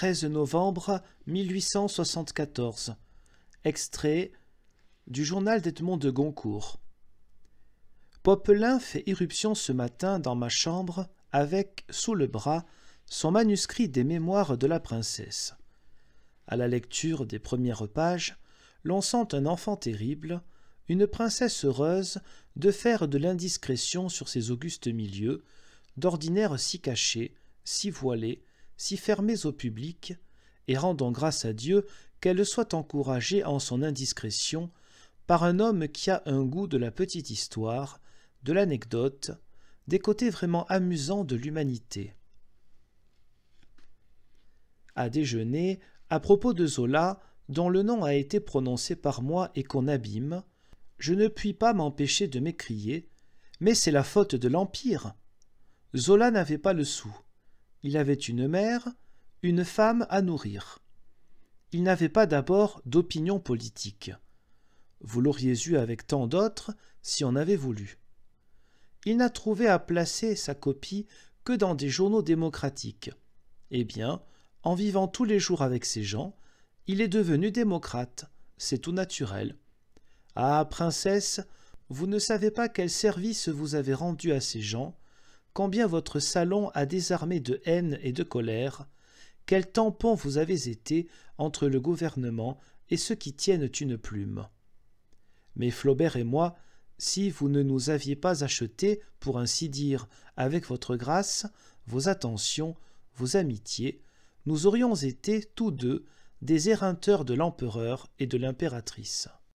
13 novembre 1874. Extrait du journal d'Edmond de Goncourt. Popelin fait irruption ce matin dans ma chambre avec, sous le bras, son manuscrit des Mémoires de la Princesse. À la lecture des premières pages, l'on sent un enfant terrible, une princesse heureuse de faire de l'indiscrétion sur ces augustes milieux, d'ordinaire si cachés, si voilés, si fermer au public, et rendons grâce à Dieu qu'elle soit encouragée en son indiscrétion par un homme qui a un goût de la petite histoire, de l'anecdote, des côtés vraiment amusants de l'humanité. À déjeuner, à propos de Zola, dont le nom a été prononcé par moi et qu'on abîme, je ne puis pas m'empêcher de m'écrier Mais c'est la faute de l'Empire Zola n'avait pas le sou. Il avait une mère, une femme à nourrir. Il n'avait pas d'abord d'opinion politique. Vous l'auriez eu avec tant d'autres si on avait voulu. Il n'a trouvé à placer sa copie que dans des journaux démocratiques. Eh bien, en vivant tous les jours avec ces gens, il est devenu démocrate, c'est tout naturel. Ah, princesse, vous ne savez pas quel service vous avez rendu à ces gens, combien votre salon a désarmé de haine et de colère, quel tampon vous avez été entre le gouvernement et ceux qui tiennent une plume. Mais Flaubert et moi, si vous ne nous aviez pas achetés, pour ainsi dire, avec votre grâce, vos attentions, vos amitiés, nous aurions été tous deux des éreinteurs de l'empereur et de l'impératrice.